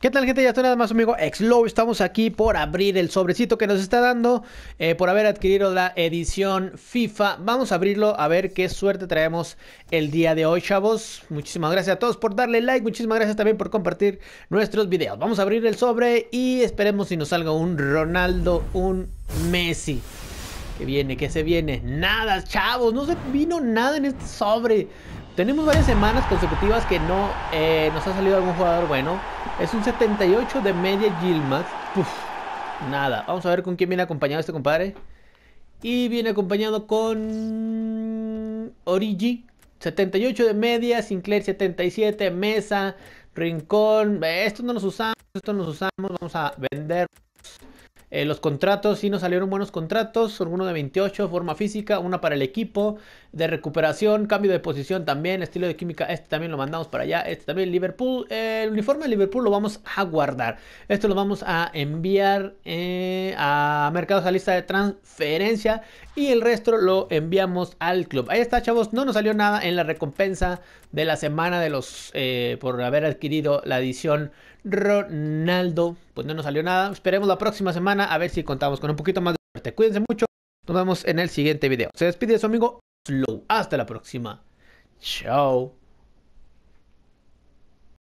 ¿Qué tal gente? Ya estoy nada más amigo Xlow, estamos aquí por abrir el sobrecito que nos está dando eh, por haber adquirido la edición FIFA. Vamos a abrirlo a ver qué suerte traemos el día de hoy chavos. Muchísimas gracias a todos por darle like, muchísimas gracias también por compartir nuestros videos. Vamos a abrir el sobre y esperemos si nos salga un Ronaldo, un Messi. Que viene, que se viene. Nada, chavos, no se vino nada en este sobre. Tenemos varias semanas consecutivas que no eh, nos ha salido algún jugador bueno. Es un 78 de media Gilmas. nada. Vamos a ver con quién viene acompañado este compadre. Y viene acompañado con Origi. 78 de media, Sinclair 77, Mesa, Rincón. Esto no nos usamos, esto nos usamos. Vamos a vender eh, los contratos, sí nos salieron buenos contratos, uno de 28, forma física, una para el equipo, de recuperación, cambio de posición también, estilo de química, este también lo mandamos para allá, este también Liverpool, el uniforme de Liverpool lo vamos a guardar, esto lo vamos a enviar eh, a mercados a lista de transferencia y el resto lo enviamos al club. Ahí está chavos, no nos salió nada en la recompensa de la semana de los eh, por haber adquirido la edición Ronaldo pues no nos salió nada. Esperemos la próxima semana a ver si contamos con un poquito más de suerte. Cuídense mucho. Nos vemos en el siguiente video. Se despide su amigo Slow. Hasta la próxima. Chao.